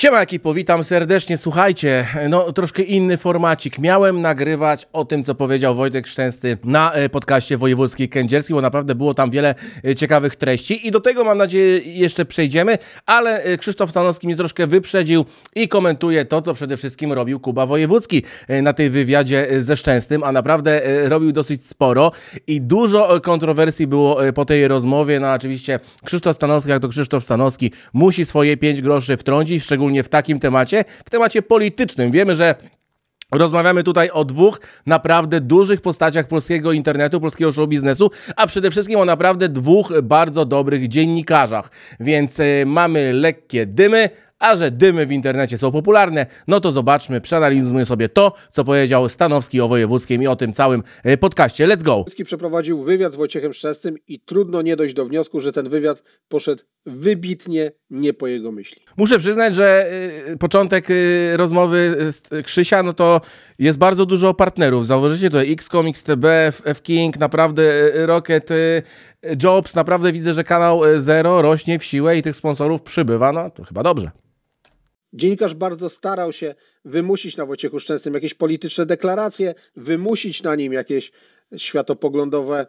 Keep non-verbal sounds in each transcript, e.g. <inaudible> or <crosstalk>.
Siema powitam serdecznie. Słuchajcie, no troszkę inny formacik. Miałem nagrywać o tym, co powiedział Wojtek Szczęsty na e, podcaście Wojewódzki Kędzierski, bo naprawdę było tam wiele e, ciekawych treści i do tego mam nadzieję jeszcze przejdziemy, ale e, Krzysztof Stanowski mnie troszkę wyprzedził i komentuje to, co przede wszystkim robił Kuba Wojewódzki na tej wywiadzie ze Szczęstym, a naprawdę robił dosyć sporo i dużo kontrowersji było po tej rozmowie. No oczywiście Krzysztof Stanowski, jak to Krzysztof Stanowski, musi swoje 5 groszy wtrącić, szczególnie szczególnie w takim temacie, w temacie politycznym. Wiemy, że Rozmawiamy tutaj o dwóch naprawdę dużych postaciach polskiego internetu, polskiego show biznesu, a przede wszystkim o naprawdę dwóch bardzo dobrych dziennikarzach. Więc y, mamy lekkie dymy, a że dymy w internecie są popularne, no to zobaczmy, przeanalizujmy sobie to, co powiedział Stanowski o Wojewódzkim i o tym całym y, podcaście. Let's go! Wojewódzki przeprowadził wywiad z Wojciechem Szczęstym i trudno nie dojść do wniosku, że ten wywiad poszedł wybitnie nie po jego myśli. Muszę przyznać, że y, początek y, rozmowy y, z Krzysia, no to jest bardzo dużo partnerów. Zauważycie to XCOM, XTB, F-King, naprawdę Rocket, Jobs, naprawdę widzę, że kanał Zero rośnie w siłę i tych sponsorów przybywa, no to chyba dobrze. Dziennikarz bardzo starał się wymusić na Wojciechu Szczęsnym jakieś polityczne deklaracje, wymusić na nim jakieś światopoglądowe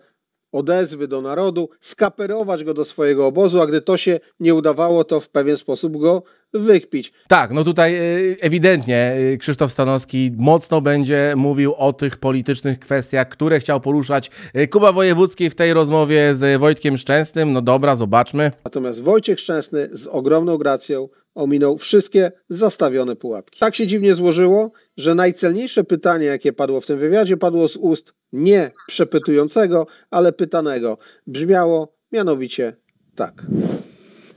odezwy do narodu, skaperować go do swojego obozu, a gdy to się nie udawało, to w pewien sposób go wykpić. Tak, no tutaj e, ewidentnie e, Krzysztof Stanowski mocno będzie mówił o tych politycznych kwestiach, które chciał poruszać e, Kuba Wojewódzki w tej rozmowie z Wojtkiem Szczęsnym. No dobra, zobaczmy. Natomiast Wojciech Szczęsny z ogromną gracją ominął wszystkie zastawione pułapki. Tak się dziwnie złożyło, że najcelniejsze pytanie, jakie padło w tym wywiadzie, padło z ust nie przepytującego, ale pytanego. Brzmiało mianowicie tak.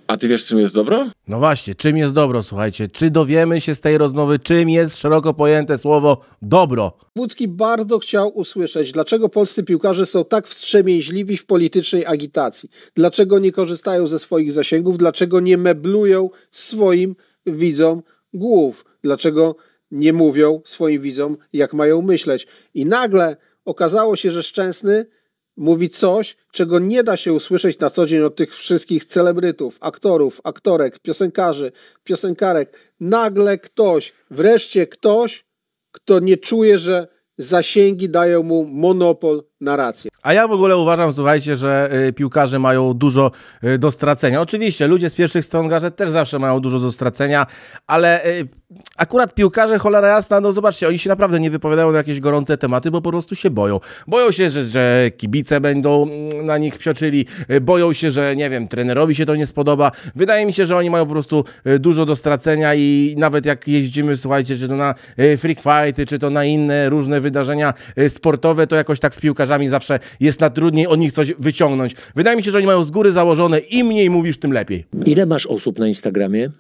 A ty wiesz, czym jest dobro? No właśnie, czym jest dobro, słuchajcie? Czy dowiemy się z tej rozmowy, czym jest szeroko pojęte słowo dobro? Wódzki bardzo chciał usłyszeć, dlaczego polscy piłkarze są tak wstrzemięźliwi w politycznej agitacji. Dlaczego nie korzystają ze swoich zasięgów, dlaczego nie meblują swoim widzom głów, dlaczego nie mówią swoim widzom, jak mają myśleć. I nagle okazało się, że Szczęsny mówi coś, czego nie da się usłyszeć na co dzień od tych wszystkich celebrytów, aktorów, aktorek, piosenkarzy, piosenkarek. Nagle ktoś, wreszcie ktoś, kto nie czuje, że zasięgi dają mu monopol na rację. A ja w ogóle uważam, słuchajcie, że y, piłkarze mają dużo y, do stracenia. Oczywiście ludzie z pierwszych stron gazet też zawsze mają dużo do stracenia, ale y, akurat piłkarze, cholera jasna, no zobaczcie, oni się naprawdę nie wypowiadają na jakieś gorące tematy, bo po prostu się boją. Boją się, że, że kibice będą mm, na nich psioczyli, boją się, że nie wiem, trenerowi się to nie spodoba. Wydaje mi się, że oni mają po prostu e, dużo do stracenia i nawet jak jeździmy, słuchajcie, czy to na e, freak fighty, czy to na inne różne wydarzenia e, sportowe, to jakoś tak z piłkarzami zawsze jest na trudniej od nich coś wyciągnąć. Wydaje mi się, że oni mają z góry założone im mniej mówisz, tym lepiej. Ile masz osób na Instagramie?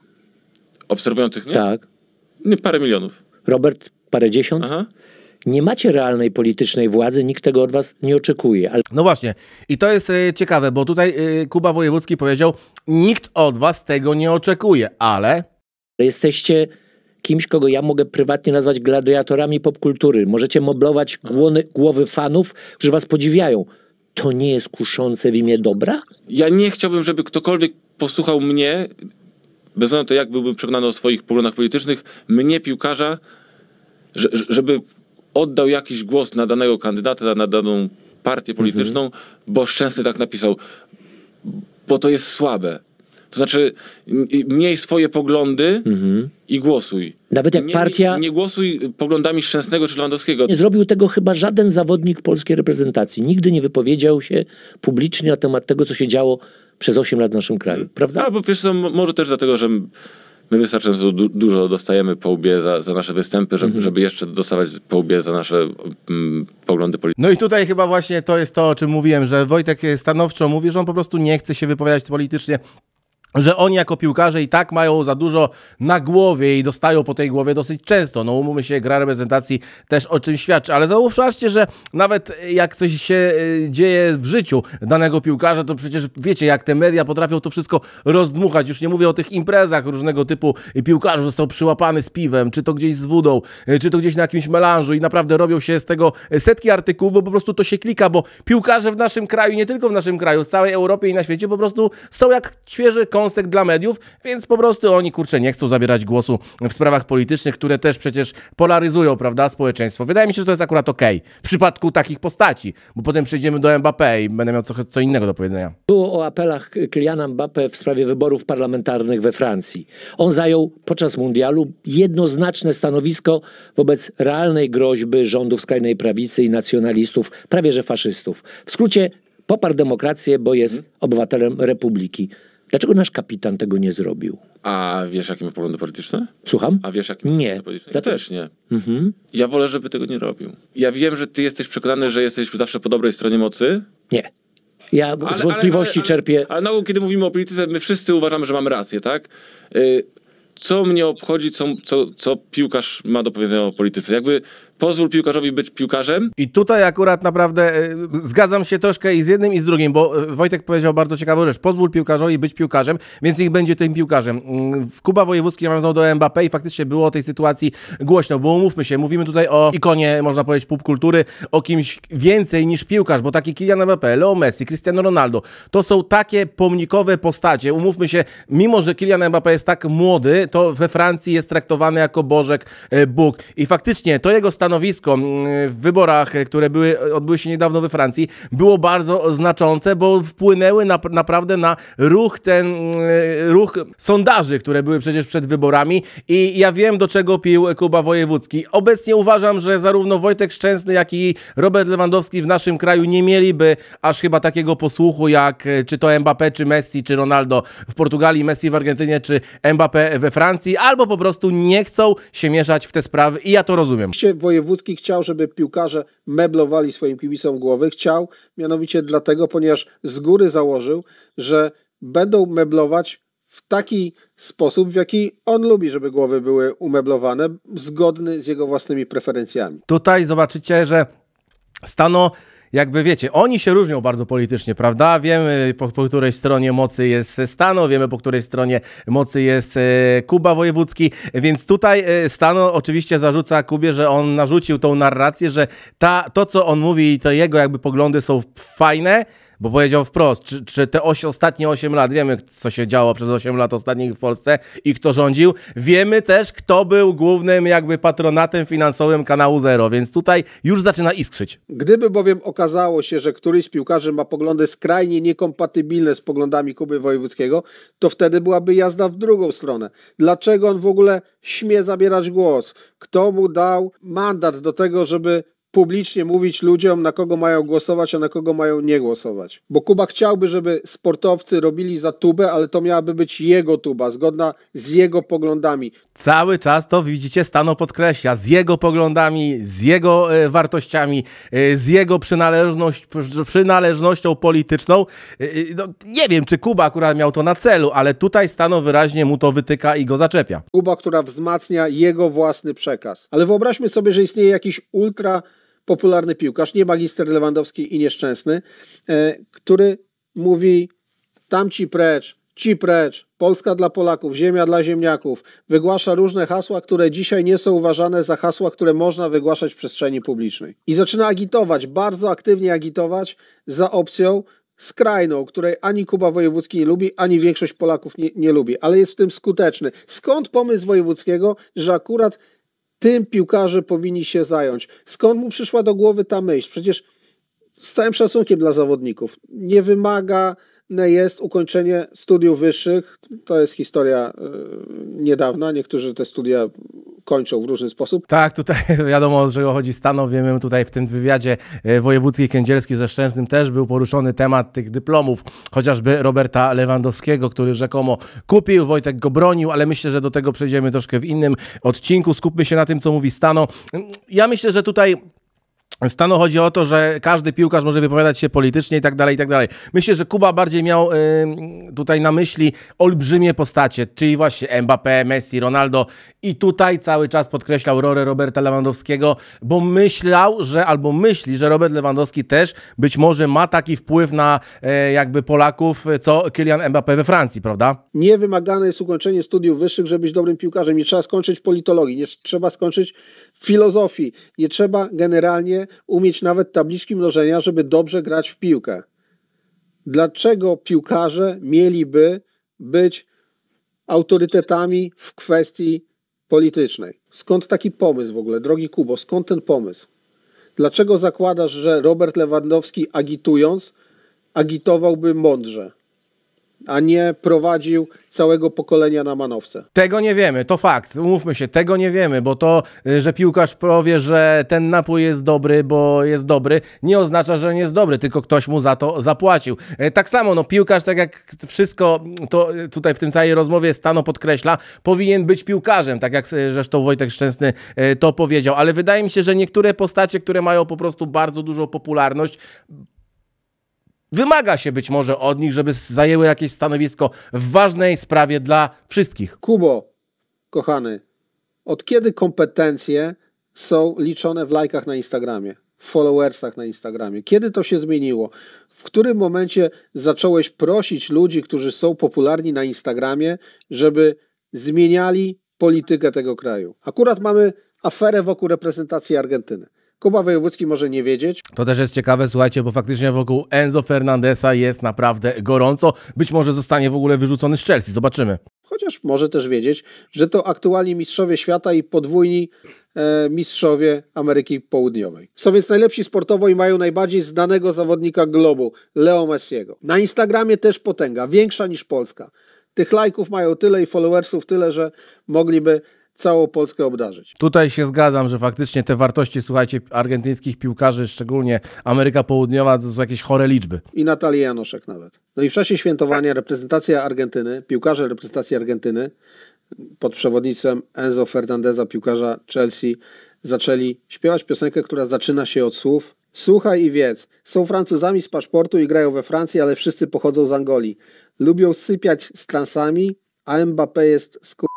Obserwujących mnie? Tak. Nie, parę milionów. Robert, parę dziesiąt? Aha nie macie realnej politycznej władzy, nikt tego od was nie oczekuje. Ale... No właśnie, i to jest y, ciekawe, bo tutaj y, Kuba Wojewódzki powiedział, nikt od was tego nie oczekuje, ale... Jesteście kimś, kogo ja mogę prywatnie nazwać gladiatorami popkultury. Możecie moblować głowy, głowy fanów, którzy was podziwiają. To nie jest kuszące w imię dobra? Ja nie chciałbym, żeby ktokolwiek posłuchał mnie bez względu na to, jak byłbym przekonany o swoich poglądach politycznych, mnie piłkarza, że, żeby oddał jakiś głos na danego kandydata, na daną partię polityczną, mhm. bo Szczęsny tak napisał, bo to jest słabe. To znaczy, miej swoje poglądy mhm. i głosuj. Nawet jak nie, partia. Nie głosuj poglądami Szczęsnego czy Lewandowskiego. Nie zrobił tego chyba żaden zawodnik polskiej reprezentacji. Nigdy nie wypowiedział się publicznie na temat tego, co się działo przez 8 lat w naszym kraju, mm. prawda? A, bo wiesz co, może też dlatego, że my wystarczająco du dużo dostajemy po łbie za, za nasze występy, żeby, mhm. żeby, jeszcze dostawać po łbie za nasze poglądy polityczne. No i tutaj chyba właśnie to jest to, o czym mówiłem, że Wojtek stanowczo mówi, że on po prostu nie chce się wypowiadać politycznie że oni jako piłkarze i tak mają za dużo na głowie i dostają po tej głowie dosyć często. No umówmy się, gra reprezentacji też o czym świadczy, ale zauważcie, że nawet jak coś się y, dzieje w życiu danego piłkarza, to przecież wiecie, jak te media potrafią to wszystko rozdmuchać. Już nie mówię o tych imprezach różnego typu piłkarzów, został przyłapany z piwem, czy to gdzieś z wodą, y, czy to gdzieś na jakimś melanżu i naprawdę robią się z tego setki artykułów, bo po prostu to się klika, bo piłkarze w naszym kraju, nie tylko w naszym kraju, w całej Europie i na świecie po prostu są jak świeży kąt wąsek dla mediów, więc po prostu oni, kurczę, nie chcą zabierać głosu w sprawach politycznych, które też przecież polaryzują, prawda, społeczeństwo. Wydaje mi się, że to jest akurat okej okay. w przypadku takich postaci, bo potem przejdziemy do Mbappé i będę miał co, co innego do powiedzenia. Było o apelach Kyliana Mbappé w sprawie wyborów parlamentarnych we Francji. On zajął podczas mundialu jednoznaczne stanowisko wobec realnej groźby rządów skrajnej prawicy i nacjonalistów, prawie że faszystów. W skrócie poparł demokrację, bo jest mhm. obywatelem republiki. Dlaczego nasz kapitan tego nie zrobił? A wiesz, jakie ma poglądy polityczne? Słucham? A wiesz, jakie nie. poglądy polityczne? Ja też nie. Mhm. Ja wolę, żeby tego nie robił. Ja wiem, że ty jesteś przekonany, że jesteś zawsze po dobrej stronie mocy. Nie. Ja ale, z wątpliwości ale, ale, czerpię... Ale, no, kiedy mówimy o polityce, my wszyscy uważamy, że mamy rację, tak? Y, co mnie obchodzi, co, co, co piłkarz ma do powiedzenia o polityce? Jakby pozwól piłkarzowi być piłkarzem. I tutaj akurat naprawdę e, zgadzam się troszkę i z jednym i z drugim, bo e, Wojtek powiedział bardzo ciekawą rzecz. Pozwól piłkarzowi być piłkarzem, więc niech będzie tym piłkarzem. W mm, Kuba Wojewódzki nawiązał do Mbappé i faktycznie było o tej sytuacji głośno, bo umówmy się, mówimy tutaj o ikonie, można powiedzieć, popkultury, o kimś więcej niż piłkarz, bo taki Kylian Mbappé, Leo Messi, Cristiano Ronaldo, to są takie pomnikowe postacie. Umówmy się, mimo że Kylian Mbappé jest tak młody, to we Francji jest traktowany jako Bożek e, Bóg. I faktycznie to jego stan stanowisko mm, w wyborach, e, które były, odbyły się niedawno we Francji, było bardzo znaczące, bo wpłynęły na, naprawdę na ruch ten, mm, ruch sondaży, które były przecież przed wyborami i ja wiem, do czego pił Kuba Wojewódzki. Obecnie uważam, że zarówno Wojtek Szczęsny, jak i Robert Lewandowski w naszym kraju nie mieliby aż chyba takiego posłuchu jak e, czy to Mbappé, czy Messi, czy Ronaldo w Portugalii, Messi w Argentynie, czy Mbappé we Francji, albo po prostu nie chcą się mieszać w te sprawy i ja to rozumiem wojewódzki chciał, żeby piłkarze meblowali swoim kibicom głowy. Chciał mianowicie dlatego, ponieważ z góry założył, że będą meblować w taki sposób, w jaki on lubi, żeby głowy były umeblowane, zgodny z jego własnymi preferencjami. Tutaj zobaczycie, że Stano jakby wiecie, oni się różnią bardzo politycznie, prawda? Wiemy po, po której stronie mocy jest Stano, wiemy po której stronie mocy jest e, Kuba Wojewódzki, więc tutaj e, Stano oczywiście zarzuca Kubie, że on narzucił tą narrację, że ta, to co on mówi i to jego jakby poglądy są fajne, bo powiedział wprost, czy, czy te osi, ostatnie 8 lat, wiemy co się działo przez 8 lat ostatnich w Polsce i kto rządził, wiemy też kto był głównym jakby patronatem finansowym kanału Zero, więc tutaj już zaczyna iskrzyć. Gdyby bowiem okazało się, że któryś z piłkarzy ma poglądy skrajnie niekompatybilne z poglądami Kuby Wojewódzkiego, to wtedy byłaby jazda w drugą stronę. Dlaczego on w ogóle śmie zabierać głos? Kto mu dał mandat do tego, żeby publicznie mówić ludziom, na kogo mają głosować, a na kogo mają nie głosować. Bo Kuba chciałby, żeby sportowcy robili za tubę, ale to miałaby być jego tuba, zgodna z jego poglądami. Cały czas to widzicie, Stano podkreśla, z jego poglądami, z jego e, wartościami, e, z jego przynależność, przynależnością polityczną. E, e, no, nie wiem, czy Kuba akurat miał to na celu, ale tutaj Stano wyraźnie mu to wytyka i go zaczepia. Kuba, która wzmacnia jego własny przekaz. Ale wyobraźmy sobie, że istnieje jakiś ultra popularny piłkarz, nie magister Lewandowski i nieszczęsny, e, który mówi tamci precz, ci precz, Polska dla Polaków, ziemia dla ziemniaków, wygłasza różne hasła, które dzisiaj nie są uważane za hasła, które można wygłaszać w przestrzeni publicznej. I zaczyna agitować, bardzo aktywnie agitować za opcją skrajną, której ani Kuba Wojewódzki nie lubi, ani większość Polaków nie, nie lubi, ale jest w tym skuteczny. Skąd pomysł Wojewódzkiego, że akurat tym piłkarze powinni się zająć. Skąd mu przyszła do głowy ta myśl? Przecież z całym szacunkiem dla zawodników, nie wymaga jest ukończenie studiów wyższych. To jest historia y, niedawna. Niektórzy te studia kończą w różny sposób. Tak, tutaj <laughs> wiadomo, o czego chodzi Stanów. Wiemy tutaj w tym wywiadzie y, wojewódzki kędzielski ze Szczęsnym też był poruszony temat tych dyplomów, chociażby Roberta Lewandowskiego, który rzekomo kupił, Wojtek go bronił, ale myślę, że do tego przejdziemy troszkę w innym odcinku. Skupmy się na tym, co mówi Stano. Ja myślę, że tutaj Stanu chodzi o to, że każdy piłkarz może wypowiadać się politycznie i tak dalej, i tak dalej. Myślę, że Kuba bardziej miał y, tutaj na myśli olbrzymie postacie, czyli właśnie Mbappé, Messi, Ronaldo i tutaj cały czas podkreślał rolę Roberta Lewandowskiego, bo myślał, że albo myśli, że Robert Lewandowski też być może ma taki wpływ na y, jakby Polaków, co Kylian Mbappé we Francji, prawda? Nie wymagane jest ukończenie studiów wyższych, żeby być dobrym piłkarzem. Nie trzeba skończyć politologii, nie trzeba skończyć filozofii. Nie trzeba generalnie umieć nawet tabliczki mnożenia, żeby dobrze grać w piłkę. Dlaczego piłkarze mieliby być autorytetami w kwestii politycznej? Skąd taki pomysł w ogóle, drogi Kubo? Skąd ten pomysł? Dlaczego zakładasz, że Robert Lewandowski agitując agitowałby mądrze? a nie prowadził całego pokolenia na manowce. Tego nie wiemy, to fakt, umówmy się, tego nie wiemy, bo to, y, że piłkarz powie, że ten napój jest dobry, bo jest dobry, nie oznacza, że nie jest dobry, tylko ktoś mu za to zapłacił. E, tak samo, no piłkarz, tak jak wszystko mm, to y, tutaj w tym całej rozmowie Stano podkreśla, powinien być piłkarzem, tak jak y, zresztą Wojtek Szczęsny to powiedział, ale wydaje mi się, że niektóre postacie, które mają po prostu bardzo dużą popularność, wymaga się być może od nich, żeby zajęły jakieś stanowisko w ważnej sprawie dla wszystkich. Kubo, kochany, od kiedy kompetencje są liczone w lajkach na Instagramie, w followersach na Instagramie? Kiedy to się zmieniło? W którym momencie zacząłeś prosić ludzi, którzy są popularni na Instagramie, żeby zmieniali politykę tego kraju? Akurat mamy aferę wokół reprezentacji Argentyny. Kuba Wojewódzki może nie wiedzieć. To też jest ciekawe, słuchajcie, bo faktycznie wokół Enzo Fernandesa jest naprawdę gorąco. Być może zostanie w ogóle wyrzucony z Chelsea, zobaczymy. Chociaż może też wiedzieć, że to aktualni mistrzowie świata i podwójni e, mistrzowie Ameryki Południowej. Są więc najlepsi sportowo i mają najbardziej znanego zawodnika globu, Leo Messiego. Na Instagramie też potęga, większa niż Polska. Tych lajków mają tyle i followersów tyle, że mogliby całą Polskę obdarzyć. Tutaj się zgadzam, że faktycznie te wartości, słuchajcie, argentyńskich piłkarzy, szczególnie Ameryka Południowa, to są jakieś chore liczby. I Natalia Janoszek nawet. No i w czasie świętowania tak. reprezentacja Argentyny, piłkarze reprezentacji Argentyny pod przewodnictwem Enzo Fernandeza, piłkarza Chelsea, zaczęli śpiewać piosenkę, która zaczyna się od słów Słuchaj i wiedz, są Francuzami z paszportu i grają we Francji, ale wszyscy pochodzą z Angolii. Lubią sypiać z transami, a Mbappé jest skur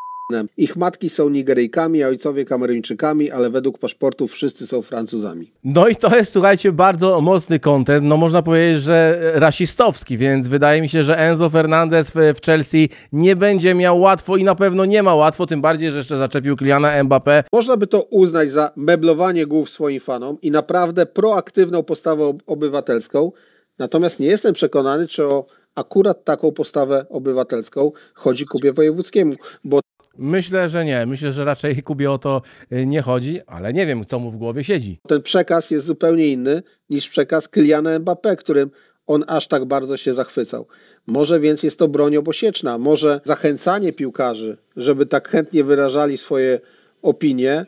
ich matki są Nigeryjkami, a ojcowie Kameryńczykami, ale według paszportów wszyscy są Francuzami. No i to jest, słuchajcie, bardzo mocny kontent. No można powiedzieć, że rasistowski, więc wydaje mi się, że Enzo Fernandez w Chelsea nie będzie miał łatwo i na pewno nie ma łatwo, tym bardziej, że jeszcze zaczepił Kliana Mbappé. Można by to uznać za meblowanie głów swoim fanom i naprawdę proaktywną postawę obywatelską. Natomiast nie jestem przekonany, czy o akurat taką postawę obywatelską chodzi Kubie Wojewódzkiemu, bo Myślę, że nie. Myślę, że raczej <laughs> Kubie o to y, nie chodzi, ale nie wiem, co mu w głowie siedzi. Ten przekaz jest zupełnie inny niż przekaz Kyliana Mbappé, którym on aż tak bardzo się zachwycał. Może więc jest to broń obosieczna, może zachęcanie piłkarzy, żeby tak chętnie wyrażali swoje opinie,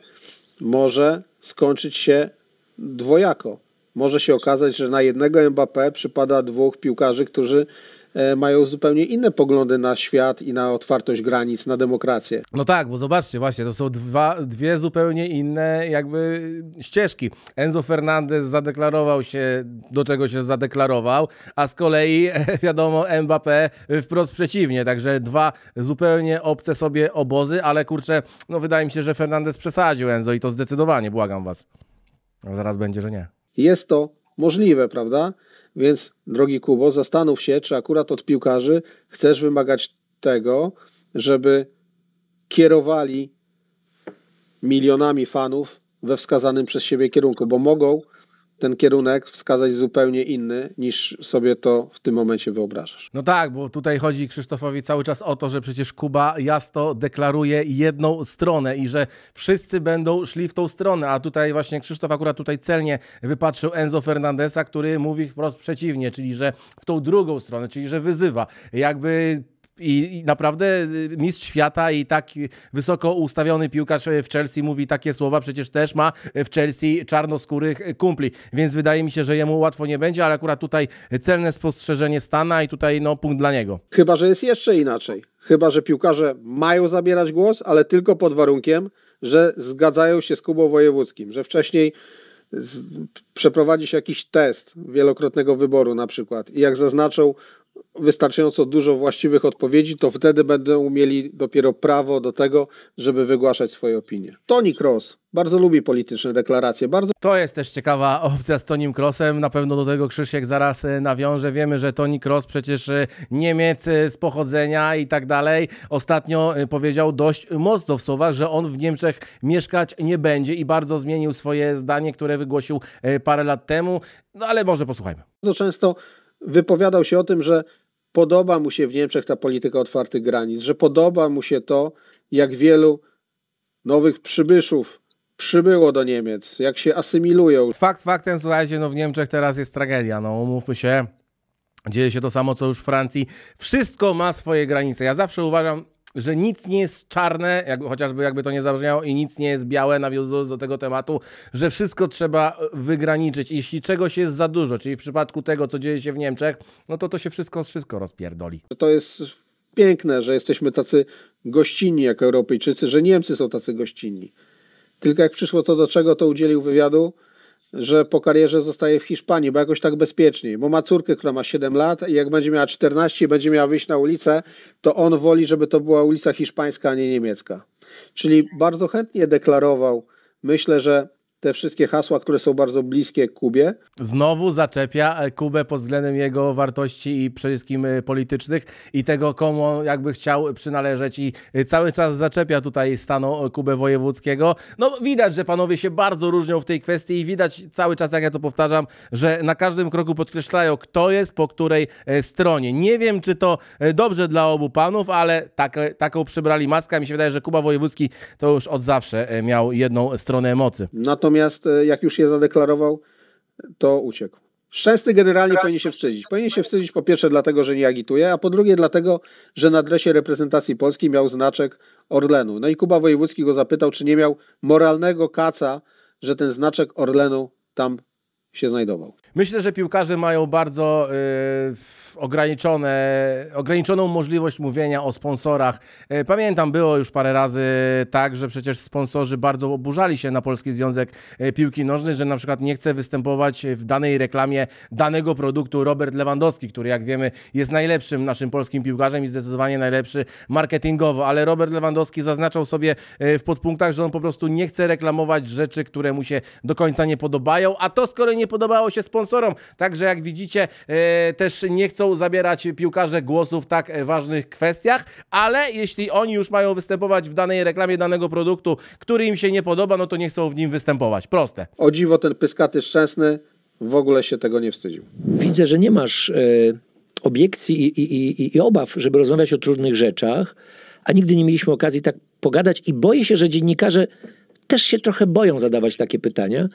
może skończyć się dwojako. Może się okazać, że na jednego Mbappé przypada dwóch piłkarzy, którzy E, mają zupełnie inne poglądy na świat i na otwartość granic, na demokrację. No tak, bo zobaczcie, właśnie, to są dwa, dwie zupełnie inne jakby ścieżki. Enzo Fernandez zadeklarował się, do czego się zadeklarował, a z kolei <laughs> wiadomo Mbappé wprost przeciwnie, także dwa zupełnie obce sobie obozy, ale kurczę, no wydaje mi się, że Fernandez przesadził Enzo i to zdecydowanie, błagam was. zaraz będzie, że nie. Jest to możliwe, prawda? Więc, drogi Kubo, zastanów się, czy akurat od piłkarzy chcesz wymagać tego, żeby kierowali milionami fanów we wskazanym przez siebie kierunku, bo mogą ten kierunek wskazać zupełnie inny, niż sobie to w tym momencie wyobrażasz. No tak, bo tutaj chodzi Krzysztofowi cały czas o to, że przecież Kuba jasno deklaruje jedną stronę i że wszyscy będą szli w tą stronę, a tutaj właśnie Krzysztof akurat tutaj celnie wypatrzył Enzo Fernandesa, który mówi wprost przeciwnie, czyli że w tą drugą stronę, czyli że wyzywa. Jakby i, i, naprawdę y, mistrz świata i tak wysoko ustawiony piłkarz y, w Chelsea mówi takie słowa, przecież też ma y, w Chelsea czarnoskórych kumpli, więc wydaje mi się, że jemu łatwo nie będzie, ale akurat tutaj celne spostrzeżenie Stana i tutaj no punkt dla niego. Chyba, że jest jeszcze inaczej. Chyba, że piłkarze mają zabierać głos, ale tylko pod warunkiem, że zgadzają się z Kubą Wojewódzkim, że wcześniej z, przeprowadzić jakiś test wielokrotnego wyboru na przykład i jak zaznaczą wystarczająco dużo właściwych odpowiedzi, to wtedy będą mieli dopiero prawo do tego, żeby wygłaszać swoje opinie. Tony Cross bardzo lubi polityczne deklaracje. Bardzo... To jest też ciekawa opcja z Tonim Crossem. Na pewno do tego Krzysiek zaraz e, nawiąże. Wiemy, że Tony Cross przecież e, Niemiec e, z pochodzenia i tak dalej. Ostatnio powiedział dość mocno w słowach, że on w Niemczech mieszkać nie będzie i bardzo zmienił swoje zdanie, które wygłosił parę lat temu. No ale może posłuchajmy. Bardzo często wypowiadał się o tym, że podoba mu się w Niemczech ta polityka otwartych granic, że podoba mu się to, jak wielu nowych przybyszów przybyło do Niemiec, jak się asymilują. Fakt faktem, słuchajcie, no w Niemczech teraz jest tragedia, no umówmy się, dzieje się to samo, co już w Francji. Wszystko ma swoje granice. Ja zawsze uważam, że nic nie jest czarne, jakby, chociażby jakby to nie zabrzmiało, i nic nie jest białe, nawiązując do tego tematu, że wszystko trzeba e, wygraniczyć. Jeśli czegoś jest za dużo, czyli w przypadku tego, co dzieje się w Niemczech, no to to się wszystko, wszystko rozpierdoli. To jest piękne, że jesteśmy tacy gościnni jako Europejczycy, że Niemcy są tacy gościnni. Tylko jak przyszło co do czego, to udzielił wywiadu że po karierze zostaje w Hiszpanii, bo jakoś tak bezpieczniej, bo ma córkę, która ma 7 lat i jak będzie miała 14 i będzie miała wyjść na ulicę, to on woli, żeby to była ulica hiszpańska, a nie niemiecka. Czyli bardzo chętnie deklarował, myślę, że te wszystkie hasła, które są bardzo bliskie Kubie. Znowu zaczepia Kubę pod względem jego wartości i przede wszystkim y, politycznych i tego, komu jakby chciał przynależeć i y, cały czas zaczepia tutaj stanu Kubę Wojewódzkiego. No widać, że panowie się bardzo różnią w tej kwestii i widać cały czas, jak ja to powtarzam, że na każdym kroku podkreślają, kto jest po której e, stronie. Nie wiem, czy to e, dobrze dla obu panów, ale tak, e, taką przybrali maskę. Mi się wydaje, że Kuba Wojewódzki to już od zawsze miał jedną stronę mocy. No to natomiast e, jak już je zadeklarował, to uciekł. Szczęsny generalnie powinien się wstydzić. Powinien się wstydzić po pierwsze dlatego, że nie agituje, a po drugie dlatego, że na dresie reprezentacji Polski miał znaczek Orlenu. No i Kuba Wojewódzki go zapytał, czy nie miał moralnego kaca, że ten znaczek Orlenu tam się znajdował. Myślę, że piłkarze mają bardzo... Yy ograniczone, ograniczoną możliwość mówienia o sponsorach. E, pamiętam, było już parę razy tak, że przecież sponsorzy bardzo oburzali się na Polski Związek e, Piłki Nożnej, że na przykład nie chce występować w danej reklamie danego produktu Robert Lewandowski, który jak wiemy jest najlepszym naszym polskim piłkarzem i zdecydowanie najlepszy marketingowo, ale Robert Lewandowski zaznaczał sobie e, w podpunktach, że on po prostu nie chce reklamować rzeczy, które mu się do końca nie podobają, a to z kolei nie podobało się sponsorom. Także jak widzicie, też nie chcą zabierać piłkarze głosu w tak ważnych kwestiach, ale jeśli oni już mają występować w danej reklamie danego produktu, który im się nie podoba, no to nie chcą w nim występować. Proste. O dziwo, ten pyskaty szczęsny w ogóle się tego nie wstydził. Widzę, że nie masz y, obiekcji i, i, i, i obaw, żeby rozmawiać o trudnych rzeczach, a nigdy nie mieliśmy okazji tak pogadać i boję się, że dziennikarze też się trochę boją zadawać takie pytania,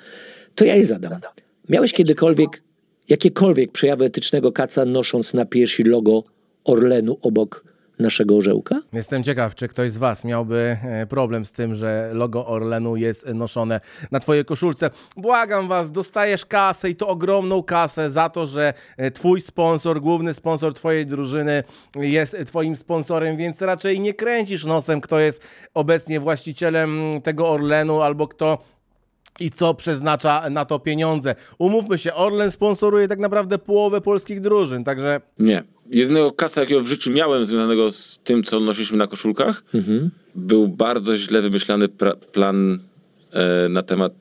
to ja je zadam. Miałeś kiedykolwiek jakiekolwiek przejawy etycznego kaca, nosząc na piersi logo Orlenu obok naszego orzełka? Jestem ciekaw, czy ktoś z Was miałby e, problem z tym, że logo Orlenu jest noszone na Twojej koszulce. Błagam Was, dostajesz kasę i to ogromną kasę za to, że e, Twój sponsor, główny sponsor Twojej drużyny jest e, Twoim sponsorem, więc raczej nie kręcisz nosem, kto jest obecnie właścicielem tego Orlenu albo kto i co przeznacza na to pieniądze. Umówmy się, Orlen sponsoruje tak naprawdę połowę polskich drużyn, także... Nie. Jednego kasa, jakiego w życiu miałem związanego z tym, co nosiliśmy na koszulkach, mhm. był bardzo źle wymyślany plan e, na temat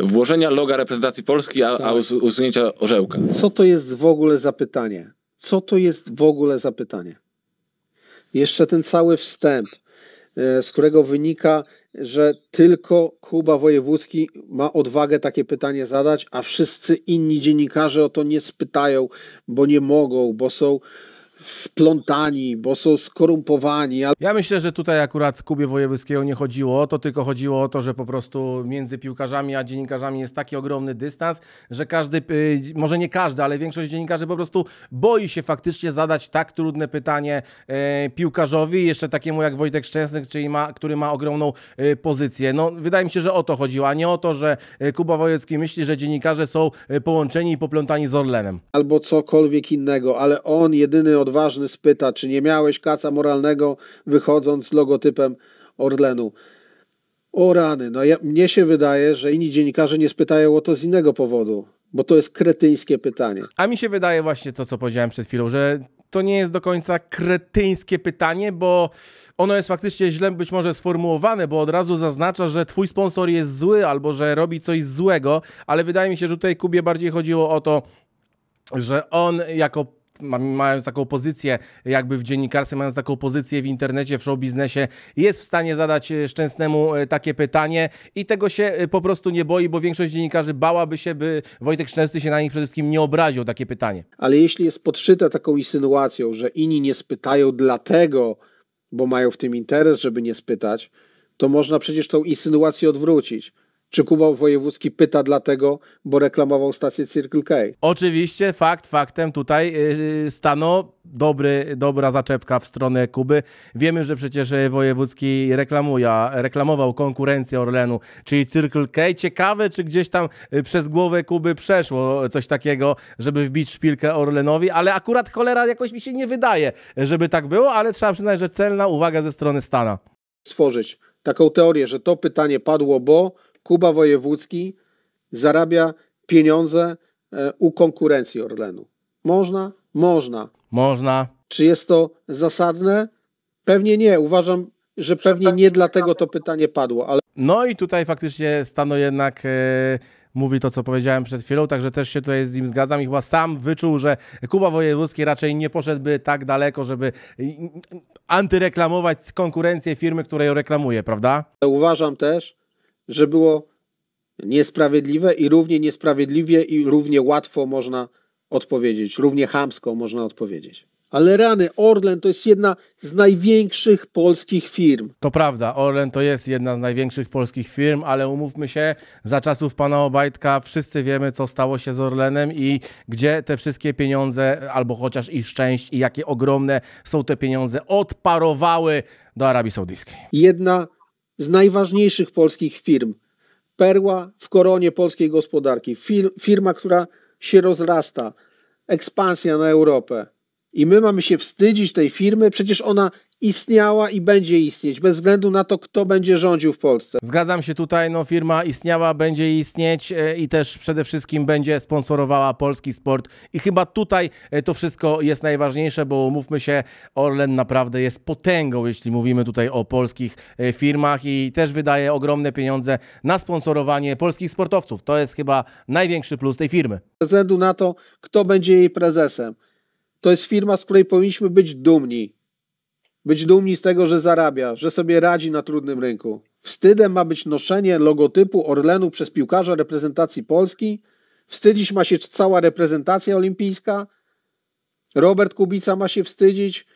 włożenia loga reprezentacji Polski, a, tak. a us usunięcia orzełka. Co to jest w ogóle za pytanie? Co to jest w ogóle za pytanie? Jeszcze ten cały wstęp, e, z którego wynika, że tylko Kuba Wojewódzki ma odwagę takie pytanie zadać, a wszyscy inni dziennikarze o to nie spytają, bo nie mogą, bo są splątani, bo są skorumpowani. Ja myślę, że tutaj akurat Kubie Wojewódzkiego nie chodziło o to, tylko chodziło o to, że po prostu między piłkarzami a dziennikarzami jest taki ogromny dystans, że każdy, y, może nie każdy, ale większość dziennikarzy po prostu boi się faktycznie zadać tak trudne pytanie y, piłkarzowi, jeszcze takiemu jak Wojtek Szczęsny, czyli ma, który ma ogromną y, pozycję. No, wydaje mi się, że o to chodziło, a nie o to, że Kuba Wojewódzki myśli, że dziennikarze są połączeni i poplątani z Orlenem. Albo cokolwiek innego, ale on jedyny odważny spyta, czy nie miałeś kaca moralnego, wychodząc z logotypem Orlenu. O rany, no ja, mnie się wydaje, że inni dziennikarze nie spytają o to z innego powodu, bo to jest kretyńskie pytanie. A mi się wydaje właśnie to, co powiedziałem przed chwilą, że to nie jest do końca kretyńskie pytanie, bo ono jest faktycznie źle być może sformułowane, bo od razu zaznacza, że twój sponsor jest zły albo że robi coś złego, ale wydaje mi się, że tutaj Kubie bardziej chodziło o to, że on jako mając taką pozycję jakby w dziennikarstwie, mając taką pozycję w internecie, w show biznesie, jest w stanie zadać e, Szczęsnemu e, takie pytanie i tego się e, po prostu nie boi, bo większość dziennikarzy bałaby się, by Wojtek Szczęsny się na nich przede wszystkim nie obraził, takie pytanie. Ale jeśli jest podszyte taką insynuacją, że inni nie spytają dlatego, bo mają w tym interes, żeby nie spytać, to można przecież tą insynuację odwrócić. Czy Kubał Wojewódzki pyta dlatego, bo reklamował stację Circle K? Oczywiście, fakt faktem tutaj y, y, stano dobry, dobra zaczepka w stronę Kuby. Wiemy, że przecież y, Wojewódzki reklamuje, reklamował konkurencję Orlenu, czyli Circle K. Ciekawe, czy gdzieś tam przez głowę Kuby przeszło coś takiego, żeby wbić szpilkę Orlenowi, ale akurat cholera jakoś mi się nie wydaje, żeby tak było, ale trzeba przyznać, że celna uwaga ze strony Stana. Stworzyć taką teorię, że to pytanie padło, bo Kuba Wojewódzki zarabia pieniądze e, u konkurencji Orlenu. Można? Można. Można. Czy jest to zasadne? Pewnie nie. Uważam, że pewnie nie dlatego to pytanie padło, ale. No i tutaj faktycznie stanął jednak e, mówi to, co powiedziałem przed chwilą, także też się tutaj z nim zgadzam i chyba sam wyczuł, że Kuba Wojewódzki raczej nie poszedłby tak daleko, żeby antyreklamować konkurencję firmy, której reklamuje, prawda? Uważam też, że było niesprawiedliwe i równie niesprawiedliwie i równie łatwo można odpowiedzieć, równie chamsko można odpowiedzieć. Ale rany, Orlen to jest jedna z największych polskich firm. To prawda, Orlen to jest jedna z największych polskich firm, ale umówmy się, za czasów pana Obajtka wszyscy wiemy, co stało się z Orlenem i gdzie te wszystkie pieniądze, albo chociaż ich szczęść i jakie ogromne są te pieniądze, odparowały do Arabii Saudyjskiej. Jedna z najważniejszych polskich firm. Perła w koronie polskiej gospodarki. Firma, która się rozrasta. Ekspansja na Europę. I my mamy się wstydzić tej firmy, przecież ona istniała i będzie istnieć, bez względu na to, kto będzie rządził w Polsce. Zgadzam się tutaj, no firma istniała, będzie istnieć e, i też przede wszystkim będzie sponsorowała polski sport i chyba tutaj e, to wszystko jest najważniejsze, bo mówmy się, Orlen naprawdę jest potęgą, jeśli mówimy tutaj o polskich e, firmach i też wydaje ogromne pieniądze na sponsorowanie polskich sportowców. To jest chyba największy plus tej firmy. Bez względu na to, kto będzie jej prezesem to jest firma, z której powinniśmy być dumni. Być dumni z tego, że zarabia, że sobie radzi na trudnym rynku. Wstydem ma być noszenie logotypu Orlenu przez piłkarza reprezentacji Polski. Wstydzić ma się cała reprezentacja olimpijska. Robert Kubica ma się wstydzić.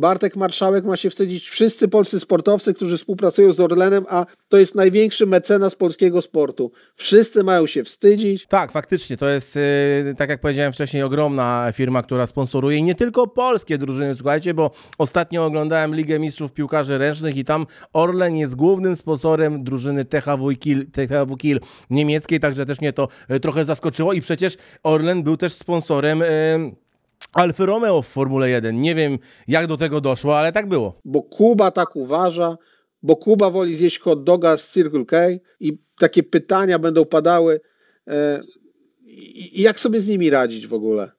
Bartek Marszałek ma się wstydzić wszyscy polscy sportowcy, którzy współpracują z Orlenem, a to jest największy mecenas polskiego sportu. Wszyscy mają się wstydzić. Tak, faktycznie, to jest, y, tak jak powiedziałem wcześniej, ogromna firma, która sponsoruje nie tylko polskie drużyny, słuchajcie, bo ostatnio oglądałem Ligę Mistrzów Piłkarzy Ręcznych i tam Orlen jest głównym sponsorem drużyny THW Kiel, THW Kiel niemieckiej, także też mnie to y, trochę zaskoczyło i przecież Orlen był też sponsorem... Yy, Alfa Romeo w Formule 1. Nie wiem, jak do tego doszło, ale tak było. Bo Kuba tak uważa, bo Kuba woli zjeść hot doga z Circle K i takie pytania będą padały. E, jak sobie z nimi radzić w ogóle?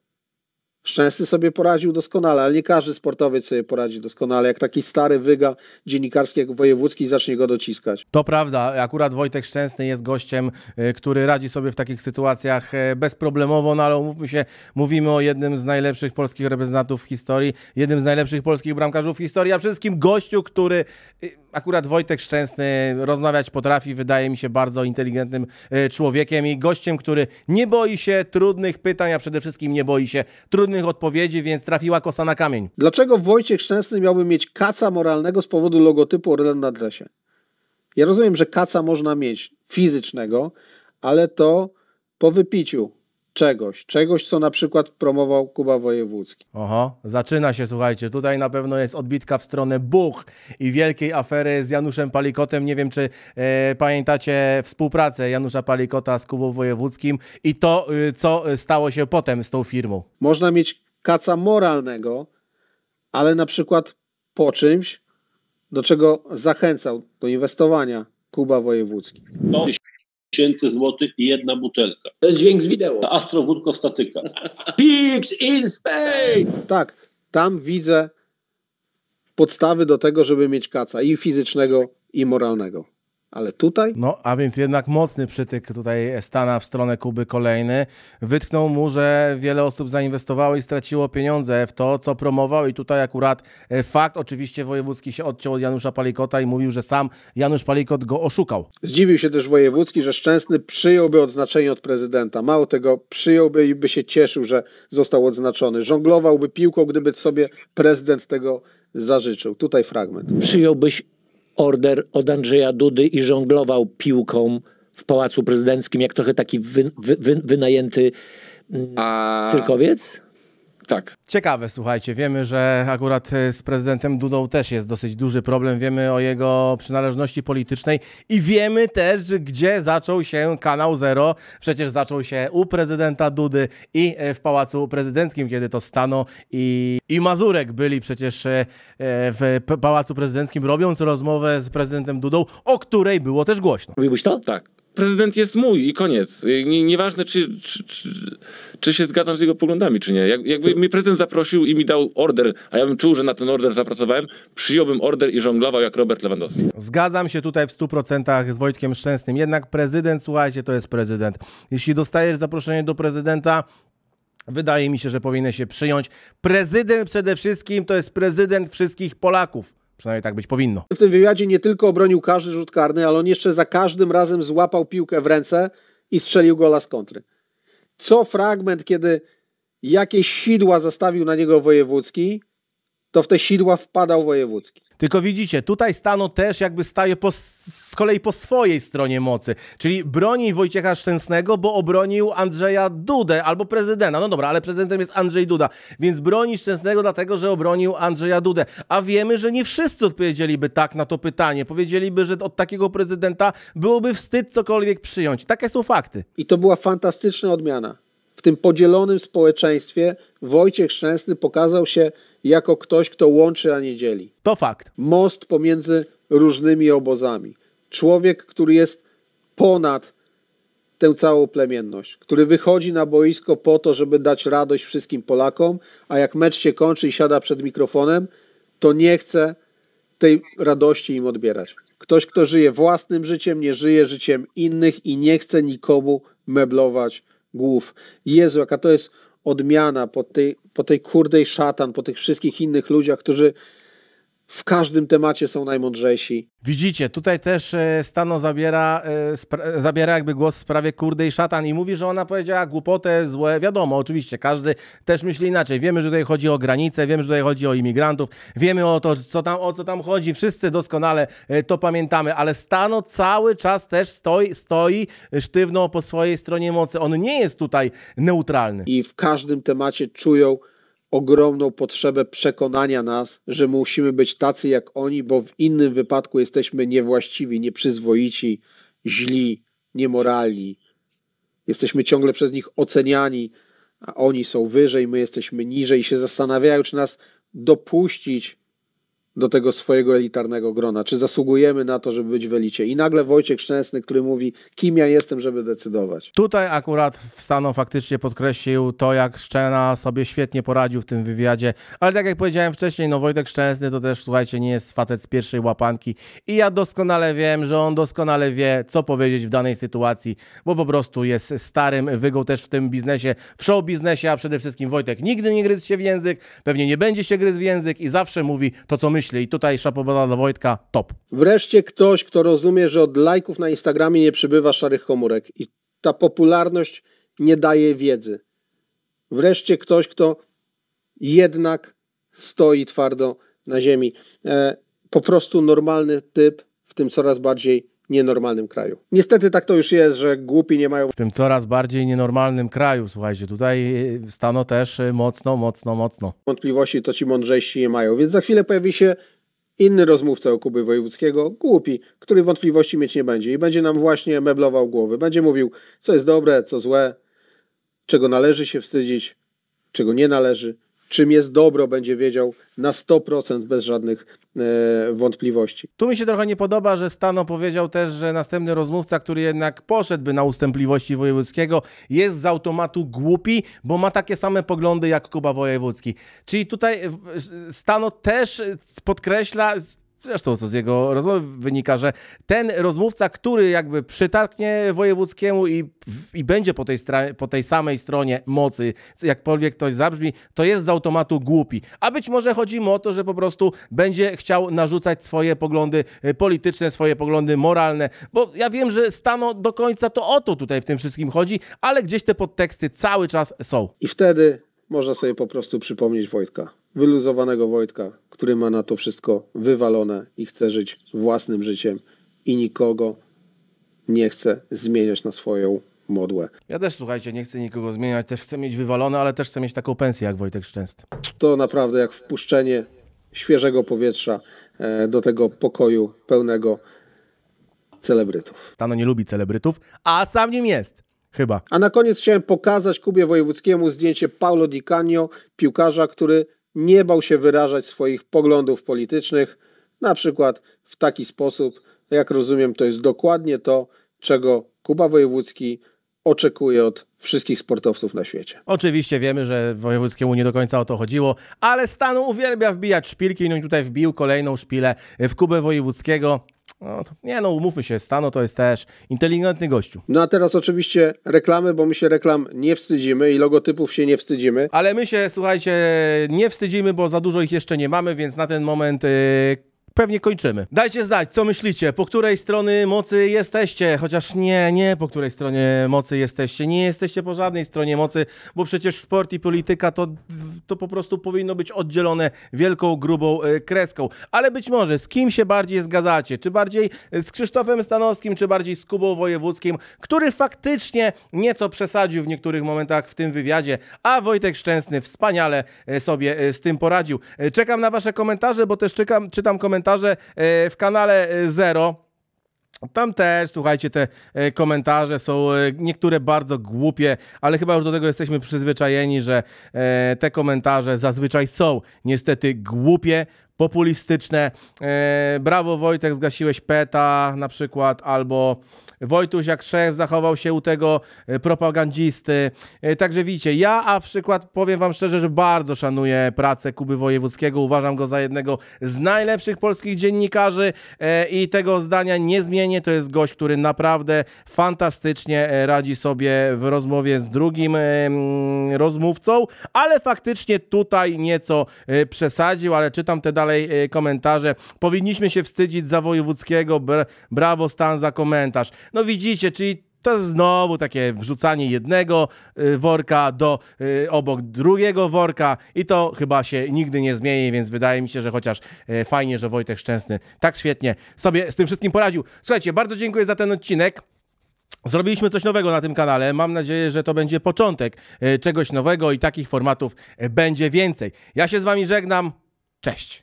Szczęsny sobie poradził doskonale, ale nie każdy sportowiec sobie poradzi doskonale. Jak taki stary wyga dziennikarski jak wojewódzki zacznie go dociskać. To prawda, akurat Wojtek Szczęsny jest gościem, e, który radzi sobie w takich sytuacjach e, bezproblemowo, no ale umówmy się, mówimy o jednym z najlepszych polskich reprezentantów w historii, jednym z najlepszych polskich bramkarzów w historii, a przede wszystkim gościu, który e, akurat Wojtek Szczęsny rozmawiać potrafi, wydaje mi się bardzo inteligentnym e, człowiekiem i gościem, który nie boi się trudnych pytań, a przede wszystkim nie boi się trudnych odpowiedzi, więc trafiła kosa na kamień. Dlaczego Wojciech Szczęsny miałby mieć kaca moralnego z powodu logotypu Orlen na dresie? Ja rozumiem, że kaca można mieć fizycznego, ale to po wypiciu czegoś, czegoś, co na przykład promował Kuba Wojewódzki. Oho, zaczyna się, słuchajcie, tutaj na pewno jest odbitka w stronę Buch i wielkiej afery z Januszem Palikotem. Nie wiem, czy e, pamiętacie współpracę Janusza Palikota z Kubą Wojewódzkim i to, e, co stało się potem z tą firmą. Można mieć kaca moralnego, ale na przykład po czymś, do czego zachęcał do inwestowania Kuba Wojewódzki. No tysięcy złotych i jedna butelka. To jest dźwięk z wideo. statyka. Pigs <laughs> in space! Tak, tam widzę podstawy do tego, żeby mieć kaca i fizycznego, i moralnego ale tutaj. No, a więc jednak mocny przytyk tutaj Stana w stronę Kuby kolejny. Wytknął mu, że wiele osób zainwestowało i straciło pieniądze w to, co promował, i tutaj akurat e, fakt. Oczywiście Wojewódzki się odciął od Janusza Palikota i mówił, że sam Janusz Palikot go oszukał. Zdziwił się też Wojewódzki, że Szczęsny przyjąłby odznaczenie od prezydenta. Mało tego, przyjąłby i by się cieszył, że został odznaczony. Żonglowałby piłką, gdyby sobie prezydent tego zażyczył. Tutaj fragment. Przyjąłbyś order od Andrzeja Dudy i żonglował piłką w Pałacu Prezydenckim, jak trochę taki wy, wy, wy, wynajęty mm, a... cyrkowiec? Tak. Ciekawe, słuchajcie. Wiemy, że akurat e, z prezydentem Dudą też jest dosyć duży problem. Wiemy o jego przynależności politycznej i wiemy też, gdzie zaczął się kanał Zero. Przecież zaczął się u prezydenta Dudy i e, w Pałacu Prezydenckim, kiedy to Stano i, i Mazurek byli przecież e, w Pałacu Prezydenckim, robiąc rozmowę z prezydentem Dudą, o której było też głośno. Robiłbyś to? Tak prezydent jest mój i koniec. Y, nie, nieważne, czy, czy, czy, czy, się zgadzam z jego poglądami, czy nie. Jak, jakby mnie prezydent zaprosił i mi dał order, a ja bym czuł, że na ten order zapracowałem, przyjąłbym order i żonglował jak Robert Lewandowski. Zgadzam się tutaj w 100% z Wojtkiem Szczęsnym. Jednak prezydent, słuchajcie, to jest prezydent. Jeśli dostajesz zaproszenie do prezydenta, wydaje mi się, że powinien się przyjąć. Prezydent przede wszystkim to jest prezydent wszystkich Polaków. Przynajmniej tak być powinno. W tym wywiadzie nie tylko obronił każdy rzut karny, ale on jeszcze za każdym razem złapał piłkę w ręce i strzelił gola z kontry. Co fragment, kiedy jakieś sidła zastawił na niego wojewódzki, to w te sidła wpadał wojewódzki. Tylko widzicie, tutaj Stano też jakby staje po, z kolei po swojej stronie mocy, czyli broni Wojciecha Szczęsnego, bo obronił Andrzeja Dudę albo prezydenta. No dobra, ale prezydentem jest Andrzej Duda, więc broni Szczęsnego dlatego, że obronił Andrzeja Dudę. A wiemy, że nie wszyscy odpowiedzieliby tak na to pytanie. Powiedzieliby, że od takiego prezydenta byłoby wstyd cokolwiek przyjąć. Takie są fakty. I to była fantastyczna odmiana w tym podzielonym społeczeństwie Wojciech Szczęsny pokazał się jako ktoś, kto łączy, a nie dzieli. To fakt. Most pomiędzy różnymi obozami. Człowiek, który jest ponad tę całą plemienność, który wychodzi na boisko po to, żeby dać radość wszystkim Polakom, a jak mecz się kończy i siada przed mikrofonem, to nie chce tej radości im odbierać. Ktoś, kto żyje własnym życiem, nie żyje życiem innych i nie chce nikomu meblować głów. Jezu, jaka to jest odmiana po tej, po tej kurdej szatan, po tych wszystkich innych ludziach, którzy w każdym temacie są najmądrzejsi. Widzicie, tutaj też e, Stano zabiera, e, zabiera jakby głos w sprawie kurdej i szatan i mówi, że ona powiedziała głupotę, złe. Wiadomo, oczywiście, każdy też myśli inaczej. Wiemy, że tutaj chodzi o granice, wiemy, że tutaj chodzi o imigrantów, wiemy o to, co tam, o co tam chodzi. Wszyscy doskonale e, to pamiętamy, ale Stano cały czas też stoi, stoi sztywno po swojej stronie mocy. On nie jest tutaj neutralny. I w każdym temacie czują, ogromną potrzebę przekonania nas, że musimy być tacy jak oni, bo w innym wypadku jesteśmy niewłaściwi, nieprzyzwoici, źli, niemoralni. Jesteśmy ciągle przez nich oceniani, a oni są wyżej, my jesteśmy niżej i się zastanawiają, czy nas dopuścić do tego swojego elitarnego grona? Czy zasługujemy na to, żeby być w elicie? I nagle Wojciech Szczęsny, który mówi, kim ja jestem, żeby decydować. Tutaj akurat Staną faktycznie podkreślił to, jak Szczena sobie świetnie poradził w tym wywiadzie, ale tak jak powiedziałem wcześniej, no Wojtek Szczęsny to też, słuchajcie, nie jest facet z pierwszej łapanki i ja doskonale wiem, że on doskonale wie, co powiedzieć w danej sytuacji, bo po prostu jest starym wygą też w tym biznesie, w show biznesie, a przede wszystkim Wojtek nigdy nie gryzł się w język, pewnie nie będzie się gryzł w język i zawsze mówi to, co myśli myśli. I tutaj szapoboda do Wojtka, top. Wreszcie ktoś, kto rozumie, że od lajków na Instagramie nie przybywa szarych komórek i ta popularność nie daje wiedzy. Wreszcie ktoś, kto jednak stoi twardo na ziemi. E, po prostu normalny typ, w tym coraz bardziej nienormalnym kraju. Niestety tak to już jest, że głupi nie mają... W tym coraz bardziej nienormalnym kraju, słuchajcie, tutaj e, stano też e, mocno, mocno, mocno. Wątpliwości to ci mądrzejsi nie mają, więc za chwilę pojawi się inny rozmówca okupy Kuby Wojewódzkiego, głupi, który wątpliwości mieć nie będzie i będzie nam właśnie meblował głowy. Będzie mówił, co jest dobre, co złe, czego należy się wstydzić, czego nie należy, czym jest dobro, będzie wiedział na 100% bez żadnych E, wątpliwości. Tu mi się trochę nie podoba, że Stano powiedział też, że następny rozmówca, który jednak poszedłby na ustępliwości wojewódzkiego, jest z automatu głupi, bo ma takie same poglądy jak Kuba Wojewódzki. Czyli tutaj Stano też podkreśla, Zresztą to z jego rozmowy wynika, że ten rozmówca, który jakby przytarknie wojewódzkiemu i, i będzie po tej, po tej samej stronie mocy, jakkolwiek ktoś zabrzmi, to jest z automatu głupi. A być może chodzi mu o to, że po prostu będzie chciał narzucać swoje poglądy e, polityczne, swoje poglądy moralne, bo ja wiem, że stano do końca to o to tutaj w tym wszystkim chodzi, ale gdzieś te podteksty cały czas są. I wtedy można sobie po prostu przypomnieć Wojtka wyluzowanego Wojtka, który ma na to wszystko wywalone i chce żyć własnym życiem i nikogo nie chce zmieniać na swoją modłę. Ja też, słuchajcie, nie chcę nikogo zmieniać, też chcę mieć wywalone, ale też chcę mieć taką pensję jak Wojtek Szczęsny. To naprawdę jak wpuszczenie świeżego powietrza e, do tego pokoju pełnego celebrytów. Stano nie lubi celebrytów, a sam nim jest. Chyba. A na koniec chciałem pokazać Kubie Wojewódzkiemu zdjęcie Paulo Di Canio, piłkarza, który nie bał się wyrażać swoich poglądów politycznych, na przykład w taki sposób, jak rozumiem, to jest dokładnie to, czego Kuba Wojewódzki oczekuje od wszystkich sportowców na świecie. Oczywiście wiemy, że wojewódzkiemu nie do końca o to chodziło, ale stanu uwielbia wbijać szpilki, no i tutaj wbił kolejną szpilę w Kubę Wojewódzkiego. No, to, nie no, umówmy się, Stano to jest też inteligentny gościu. No a teraz oczywiście reklamy, bo my się reklam nie wstydzimy i logotypów się nie wstydzimy. Ale my się, słuchajcie, nie wstydzimy, bo za dużo ich jeszcze nie mamy, więc na ten moment... Yy pewnie kończymy. Dajcie znać, co myślicie, po której strony mocy jesteście, chociaż nie, nie po której stronie mocy jesteście, nie jesteście po żadnej stronie mocy, bo przecież sport i polityka to, to po prostu powinno być oddzielone wielką, grubą e, kreską. Ale być może z kim się bardziej zgadzacie, czy bardziej e, z Krzysztofem Stanowskim, czy bardziej z Kubą Wojewódzkim, który faktycznie nieco przesadził w niektórych momentach w tym wywiadzie, a Wojtek Szczęsny wspaniale e, sobie z tym poradził. Czekam na wasze komentarze, bo też czekam, czytam komentarze komentarze e, w kanale e, Zero. Tam też, słuchajcie, te e, komentarze są niektóre bardzo głupie, ale chyba już do tego jesteśmy przyzwyczajeni, że te komentarze zazwyczaj są niestety głupie, populistyczne. E, brawo Wojtek, zgasiłeś PETA na przykład, albo Wojtuś jak szef zachował się u tego e, propagandzisty. E, także widzicie, ja a przykład powiem wam szczerze, że bardzo szanuję pracę Kuby Wojewódzkiego. Uważam go za jednego z najlepszych polskich dziennikarzy i tego zdania nie zmienię. To jest gość, który naprawdę fantastycznie radzi sobie w rozmowie z drugim rozmówcą, ale faktycznie tutaj nieco przesadził, ale czytam te dane dalej e, komentarze. Powinniśmy się wstydzić za Wojewódzkiego, brawo Stan za komentarz. No widzicie, czyli to znowu takie wrzucanie jednego e, worka do e, obok drugiego worka i to chyba się nigdy nie zmieni, więc wydaje mi się, że chociaż fajnie, że Wojtek Szczęsny tak świetnie sobie z tym wszystkim poradził. Słuchajcie, bardzo dziękuję za ten odcinek. Zrobiliśmy coś nowego na tym kanale. Mam nadzieję, że to będzie początek czegoś nowego i takich formatów będzie więcej. Ja się z wami żegnam. Cześć.